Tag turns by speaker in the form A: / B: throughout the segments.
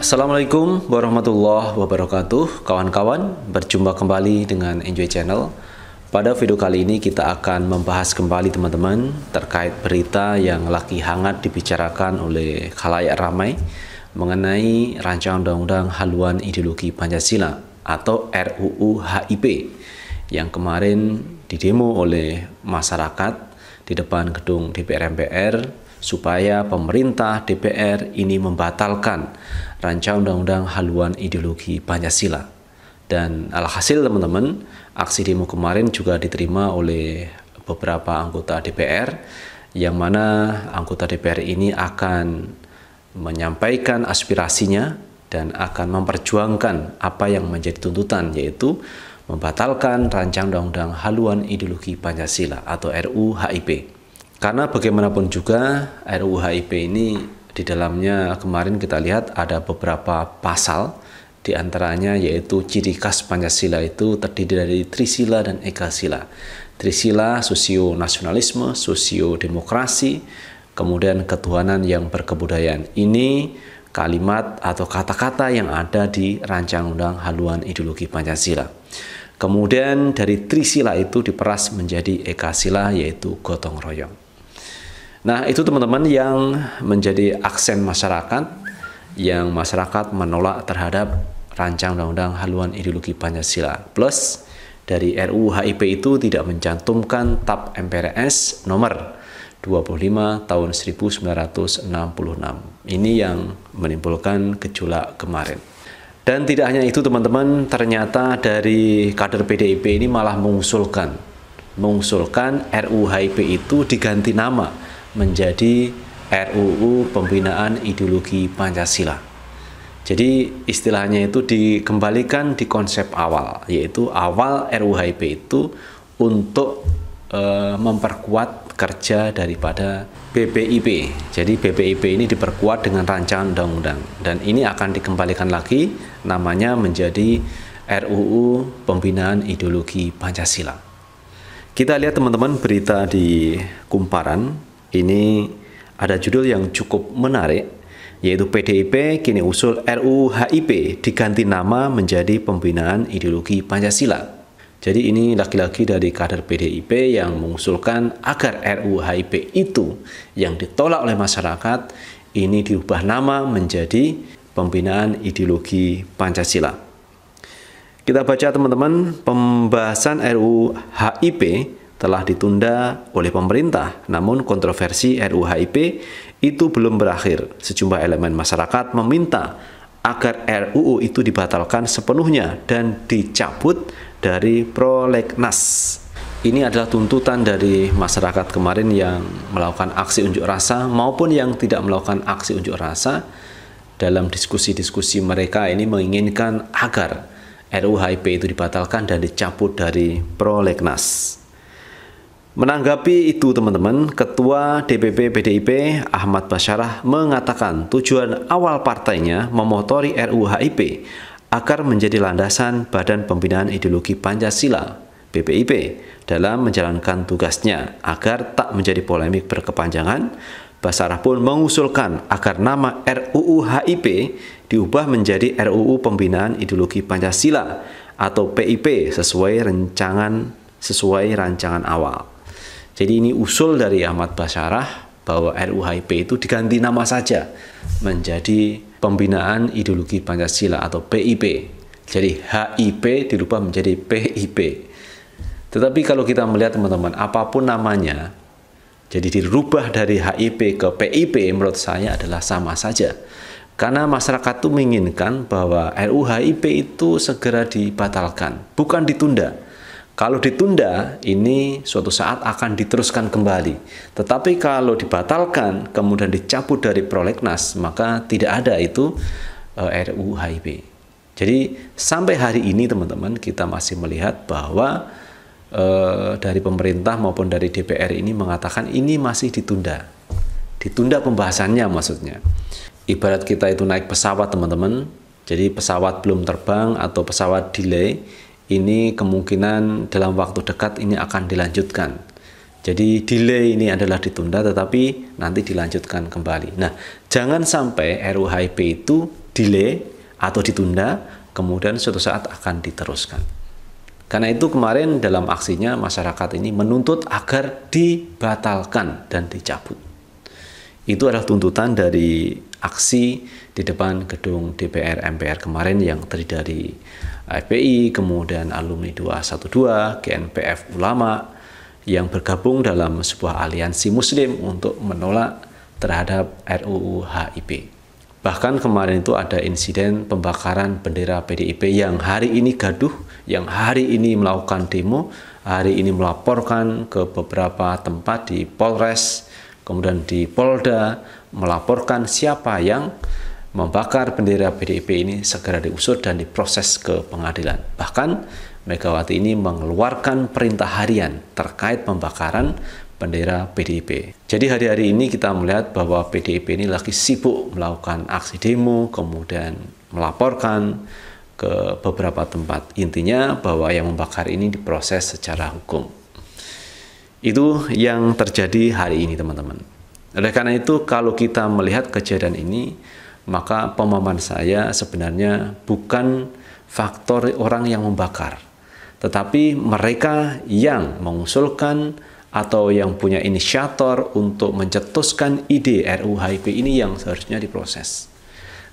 A: Assalamualaikum warahmatullahi wabarakatuh Kawan-kawan, berjumpa kembali dengan Enjoy Channel Pada video kali ini kita akan membahas kembali teman-teman Terkait berita yang lagi hangat dibicarakan oleh khalayak ramai Mengenai Rancangan Undang-Undang Haluan Ideologi Pancasila Atau RUU HIP Yang kemarin didemo oleh masyarakat di depan gedung DPR MPR supaya pemerintah DPR ini membatalkan rancang undang-undang haluan ideologi Pancasila. Dan alhasil teman-teman, aksi demo kemarin juga diterima oleh beberapa anggota DPR yang mana anggota DPR ini akan menyampaikan aspirasinya dan akan memperjuangkan apa yang menjadi tuntutan yaitu membatalkan rancang undang-undang haluan ideologi Pancasila atau RUU HIP. Karena bagaimanapun juga RUU HIP ini di dalamnya kemarin kita lihat ada beberapa pasal di antaranya yaitu ciri khas Pancasila itu terdiri dari Trisila dan ekasila Trisila sosio nasionalisme, sosio demokrasi, kemudian ketuhanan yang berkebudayaan. Ini kalimat atau kata-kata yang ada di rancang undang haluan ideologi Pancasila. Kemudian dari Trisila itu diperas menjadi ekasila yaitu gotong royong. Nah, itu teman-teman yang menjadi aksen masyarakat yang masyarakat menolak terhadap rancang undang-undang haluan ideologi Pancasila. Plus dari RUU HIP itu tidak mencantumkan TAP MPRS nomor 25 tahun 1966. Ini yang menimbulkan gejolak kemarin. Dan tidak hanya itu teman-teman, ternyata dari kader PDIP ini malah mengusulkan mengusulkan RUU HIP itu diganti nama menjadi RUU Pembinaan Ideologi Pancasila. Jadi istilahnya itu dikembalikan di konsep awal, yaitu awal RUHIP itu untuk e, memperkuat kerja daripada BPIP. Jadi BPIP ini diperkuat dengan rancangan undang-undang dan ini akan dikembalikan lagi namanya menjadi RUU Pembinaan Ideologi Pancasila. Kita lihat teman-teman berita di Kumparan ini ada judul yang cukup menarik, yaitu PDIP kini usul RUU HIP diganti nama menjadi Pembinaan Ideologi Pancasila. Jadi ini laki-laki dari kader PDIP yang mengusulkan agar RUU HIP itu yang ditolak oleh masyarakat ini diubah nama menjadi Pembinaan Ideologi Pancasila. Kita baca teman-teman, pembahasan RUU HIP telah ditunda oleh pemerintah. Namun kontroversi RUHIP itu belum berakhir. Sejumlah elemen masyarakat meminta agar RUU itu dibatalkan sepenuhnya dan dicabut dari prolegnas. Ini adalah tuntutan dari masyarakat kemarin yang melakukan aksi unjuk rasa maupun yang tidak melakukan aksi unjuk rasa. Dalam diskusi-diskusi mereka ini menginginkan agar RUHIP itu dibatalkan dan dicabut dari prolegnas. Menanggapi itu teman-teman, Ketua DPP PDIP Ahmad Basyarah mengatakan tujuan awal partainya memotori RUHIP agar menjadi landasan Badan Pembinaan Ideologi Pancasila BPIP dalam menjalankan tugasnya agar tak menjadi polemik berkepanjangan Basarah pun mengusulkan agar nama RUU HIP diubah menjadi RUU Pembinaan Ideologi Pancasila atau PIP sesuai rencangan sesuai rancangan awal. Jadi ini usul dari Ahmad Basyarah bahwa RUHIP itu diganti nama saja menjadi Pembinaan Ideologi Pancasila atau PIP. Jadi HIP dirubah menjadi PIP. Tetapi kalau kita melihat teman-teman, apapun namanya, jadi dirubah dari HIP ke PIP menurut saya adalah sama saja. Karena masyarakat itu menginginkan bahwa RUHIP itu segera dibatalkan, bukan ditunda. Kalau ditunda, ini suatu saat akan diteruskan kembali. Tetapi kalau dibatalkan, kemudian dicabut dari prolegnas, maka tidak ada itu uh, eh, RUU HIP. Jadi sampai hari ini teman-teman kita masih melihat bahwa eh, dari pemerintah maupun dari DPR ini mengatakan ini masih ditunda. Ditunda pembahasannya maksudnya. Ibarat kita itu naik pesawat teman-teman, jadi pesawat belum terbang atau pesawat delay, ini kemungkinan dalam waktu dekat ini akan dilanjutkan. Jadi delay ini adalah ditunda tetapi nanti dilanjutkan kembali. Nah, jangan sampai RUHIP itu delay atau ditunda kemudian suatu saat akan diteruskan. Karena itu kemarin dalam aksinya masyarakat ini menuntut agar dibatalkan dan dicabut. Itu adalah tuntutan dari aksi di depan gedung DPR MPR kemarin yang terdiri dari eh, FPI, kemudian alumni 212, GNPF Ulama yang bergabung dalam sebuah aliansi muslim untuk menolak terhadap RUU HIP. Bahkan kemarin itu ada insiden pembakaran bendera PDIP yang hari ini gaduh, yang hari ini melakukan demo, hari ini melaporkan ke beberapa tempat di Polres, kemudian di Polda, melaporkan siapa yang membakar bendera PDIP ini segera diusut dan diproses ke pengadilan. Bahkan Megawati ini mengeluarkan perintah harian terkait pembakaran bendera PDIP. Jadi hari-hari ini kita melihat bahwa PDIP ini lagi sibuk melakukan aksi demo, kemudian melaporkan ke beberapa tempat. Intinya bahwa yang membakar ini diproses secara hukum. Itu yang terjadi hari ini teman-teman. Oleh karena itu kalau kita melihat kejadian ini, maka pemahaman saya sebenarnya bukan faktor orang yang membakar, tetapi mereka yang mengusulkan atau yang punya inisiator untuk mencetuskan ide RUU ini yang seharusnya diproses.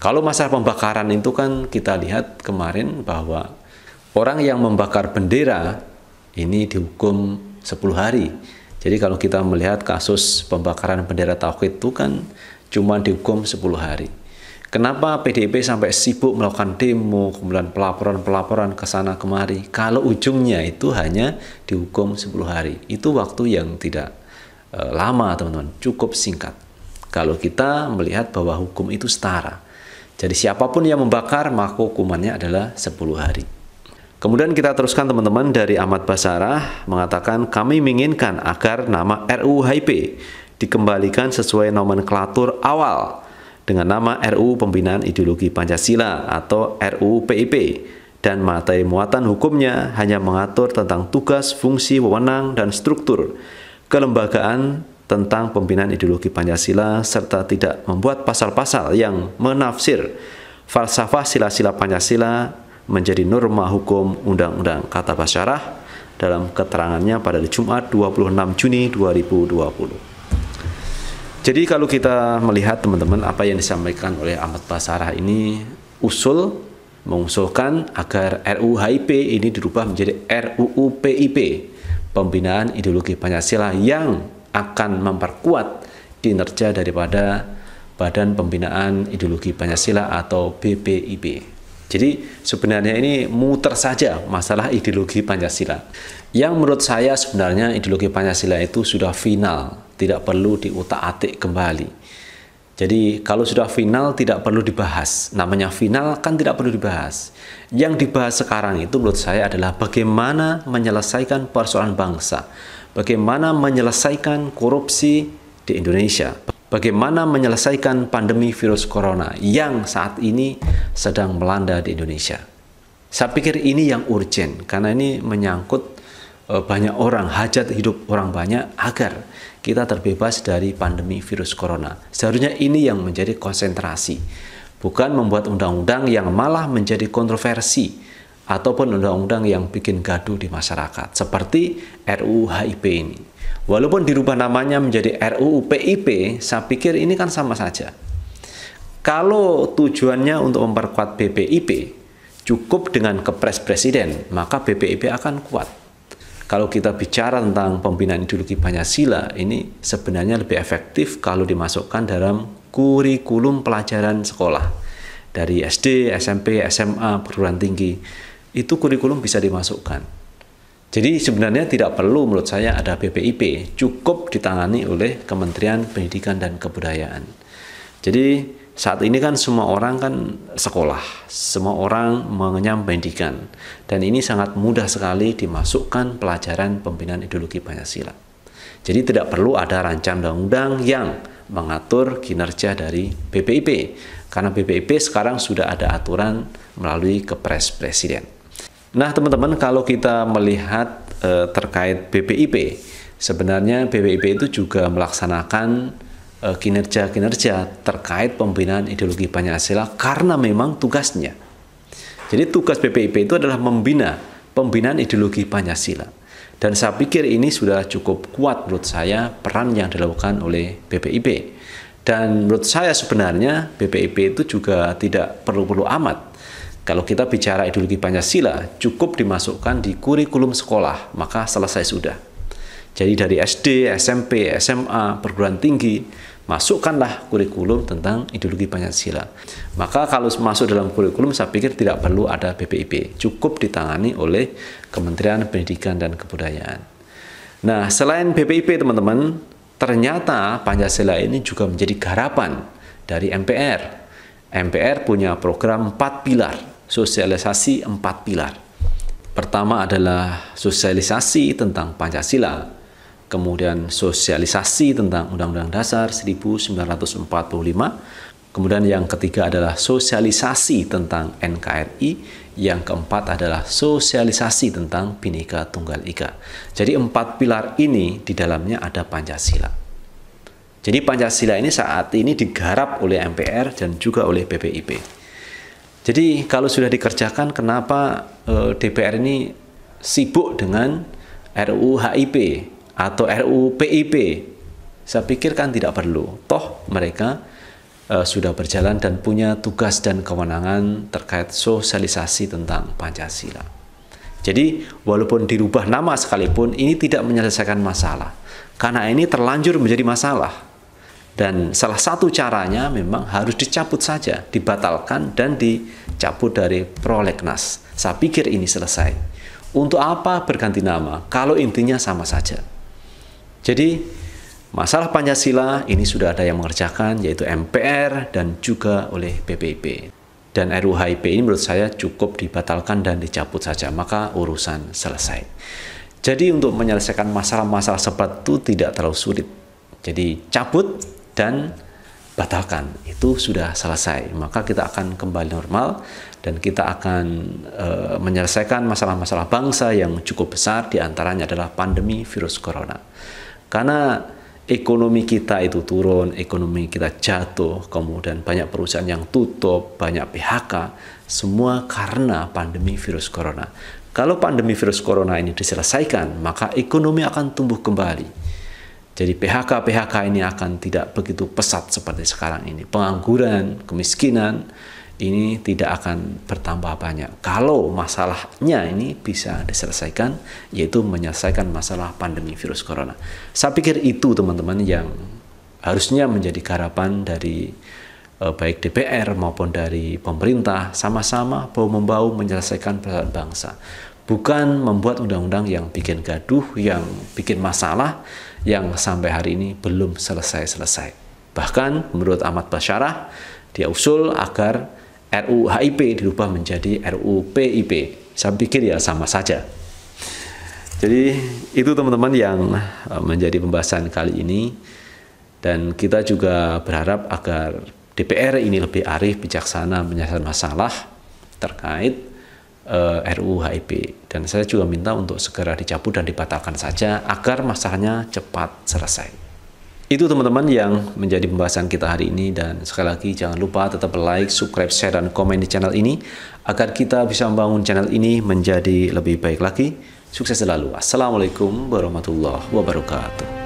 A: Kalau masalah pembakaran itu kan kita lihat kemarin bahwa orang yang membakar bendera ini dihukum 10 hari. Jadi kalau kita melihat kasus pembakaran bendera tauhid itu kan cuma dihukum 10 hari. Kenapa PDIP sampai sibuk melakukan demo, kemudian pelaporan-pelaporan ke sana kemari, kalau ujungnya itu hanya dihukum 10 hari. Itu waktu yang tidak e, lama, teman-teman, cukup singkat. Kalau kita melihat bahwa hukum itu setara. Jadi siapapun yang membakar, maka hukumannya adalah 10 hari. Kemudian kita teruskan teman-teman dari Ahmad Basarah mengatakan kami menginginkan agar nama RUHP dikembalikan sesuai nomenklatur awal dengan nama RU Pembinaan Ideologi Pancasila atau RUU PIP dan materi muatan hukumnya hanya mengatur tentang tugas, fungsi, wewenang, dan struktur kelembagaan tentang pembinaan ideologi Pancasila serta tidak membuat pasal-pasal yang menafsir falsafah sila-sila Pancasila menjadi norma hukum undang-undang kata basyarah dalam keterangannya pada Jumat 26 Juni 2020. Jadi kalau kita melihat teman-teman apa yang disampaikan oleh Ahmad Basarah ini usul mengusulkan agar RUU ini dirubah menjadi RUU PIP, pembinaan ideologi Pancasila yang akan memperkuat kinerja daripada Badan Pembinaan Ideologi Pancasila atau BPIP. Jadi sebenarnya ini muter saja masalah ideologi Pancasila. Yang menurut saya sebenarnya ideologi Pancasila itu sudah final, tidak perlu diutak-atik kembali. Jadi kalau sudah final tidak perlu dibahas. Namanya final kan tidak perlu dibahas. Yang dibahas sekarang itu menurut saya adalah bagaimana menyelesaikan persoalan bangsa. Bagaimana menyelesaikan korupsi di Indonesia bagaimana menyelesaikan pandemi virus corona yang saat ini sedang melanda di Indonesia. Saya pikir ini yang urgent karena ini menyangkut eh, banyak orang, hajat hidup orang banyak agar kita terbebas dari pandemi virus corona. Seharusnya ini yang menjadi konsentrasi, bukan membuat undang-undang yang malah menjadi kontroversi ataupun undang-undang yang bikin gaduh di masyarakat seperti RUU HIP ini. Walaupun dirubah namanya menjadi RUU PIP, saya pikir ini kan sama saja. Kalau tujuannya untuk memperkuat BPIP, cukup dengan kepres presiden, maka BPIP akan kuat. Kalau kita bicara tentang pembinaan ideologi Pancasila, ini sebenarnya lebih efektif kalau dimasukkan dalam kurikulum pelajaran sekolah dari SD, SMP, SMA, perguruan tinggi itu kurikulum bisa dimasukkan. Jadi sebenarnya tidak perlu menurut saya ada BPIP, cukup ditangani oleh Kementerian Pendidikan dan Kebudayaan. Jadi saat ini kan semua orang kan sekolah, semua orang mengenyam pendidikan dan ini sangat mudah sekali dimasukkan pelajaran pembinaan ideologi Pancasila. Jadi tidak perlu ada rancang undang-undang yang mengatur kinerja dari BPIP karena BPIP sekarang sudah ada aturan melalui Kepres Presiden. Nah, teman-teman, kalau kita melihat e, terkait BPIP, sebenarnya BPIP itu juga melaksanakan eh, kinerja-kinerja terkait pembinaan ideologi Pancasila karena memang tugasnya. Jadi tugas BPIP itu adalah membina pembinaan ideologi Pancasila. Dan saya pikir ini sudah cukup kuat menurut saya peran yang dilakukan oleh BPIP. Dan menurut saya sebenarnya BPIP itu juga tidak perlu-perlu amat kalau kita bicara ideologi Pancasila, cukup dimasukkan di kurikulum sekolah, maka selesai sudah. Jadi dari SD, SMP, SMA, perguruan tinggi, masukkanlah kurikulum tentang ideologi Pancasila. Maka kalau masuk dalam kurikulum, saya pikir tidak perlu ada BPIP. Cukup ditangani oleh Kementerian Pendidikan dan Kebudayaan. Nah, selain BPIP, teman-teman, ternyata Pancasila ini juga menjadi garapan dari MPR. MPR punya program 4 pilar sosialisasi empat pilar. Pertama adalah sosialisasi tentang Pancasila, kemudian sosialisasi tentang Undang-Undang Dasar 1945, kemudian yang ketiga adalah sosialisasi tentang NKRI, yang keempat adalah sosialisasi tentang Bhinneka Tunggal Ika. Jadi empat pilar ini di dalamnya ada Pancasila. Jadi Pancasila ini saat ini digarap oleh MPR dan juga oleh BPIP. Jadi kalau sudah dikerjakan, kenapa eh, DPR ini sibuk dengan RUU HIP atau RUU PIP? Saya pikirkan tidak perlu. Toh mereka eh, sudah berjalan dan punya tugas dan kewenangan terkait sosialisasi tentang Pancasila. Jadi walaupun dirubah nama sekalipun, ini tidak menyelesaikan masalah. Karena ini terlanjur menjadi masalah dan salah satu caranya memang harus dicabut saja, dibatalkan dan dicabut dari prolegnas. Saya pikir ini selesai. Untuk apa berganti nama kalau intinya sama saja? Jadi masalah Pancasila ini sudah ada yang mengerjakan yaitu MPR dan juga oleh PPIP. Dan RUHIP ini menurut saya cukup dibatalkan dan dicabut saja, maka urusan selesai. Jadi untuk menyelesaikan masalah-masalah seperti itu tidak terlalu sulit. Jadi cabut dan batalkan itu sudah selesai maka kita akan kembali normal dan kita akan e, menyelesaikan masalah-masalah bangsa yang cukup besar diantaranya adalah pandemi virus corona karena ekonomi kita itu turun ekonomi kita jatuh kemudian banyak perusahaan yang tutup banyak PHK semua karena pandemi virus corona kalau pandemi virus corona ini diselesaikan maka ekonomi akan tumbuh kembali jadi PHK-PHK ini akan tidak begitu pesat seperti sekarang ini. Pengangguran, kemiskinan ini tidak akan bertambah banyak. Kalau masalahnya ini bisa diselesaikan, yaitu menyelesaikan masalah pandemi virus corona. Saya pikir itu teman-teman yang harusnya menjadi garapan dari eh, baik DPR maupun dari pemerintah sama-sama bau membau menyelesaikan persoalan bangsa. Bukan membuat undang-undang yang bikin gaduh, yang bikin masalah, yang sampai hari ini belum selesai-selesai. Bahkan menurut Ahmad Basyarah, dia usul agar RUU HIP dirubah menjadi RUU PIP. Saya pikir ya sama saja. Jadi itu teman-teman yang eh, menjadi pembahasan kali ini dan kita juga berharap agar DPR ini lebih arif bijaksana menyelesaikan masalah terkait uh, eh, RUU HIP dan saya juga minta untuk segera dicabut dan dibatalkan saja agar masalahnya cepat selesai. Itu teman-teman yang menjadi pembahasan kita hari ini dan sekali lagi jangan lupa tetap like, subscribe, share dan komen di channel ini agar kita bisa membangun channel ini menjadi lebih baik lagi. Sukses selalu. Assalamualaikum warahmatullahi wabarakatuh.